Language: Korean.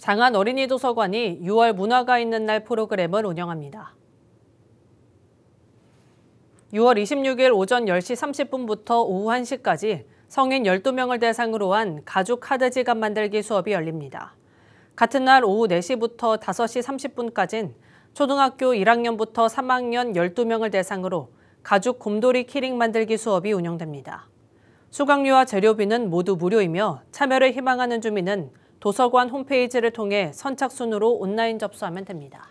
장안 어린이 도서관이 6월 문화가 있는 날 프로그램을 운영합니다. 6월 26일 오전 10시 30분부터 오후 1시까지 성인 12명을 대상으로 한 가죽 카드 지갑 만들기 수업이 열립니다. 같은 날 오후 4시부터 5시 30분까진 초등학교 1학년부터 3학년 12명을 대상으로 가죽 곰돌이 키링 만들기 수업이 운영됩니다. 수강료와 재료비는 모두 무료이며 참여를 희망하는 주민은 도서관 홈페이지를 통해 선착순으로 온라인 접수하면 됩니다.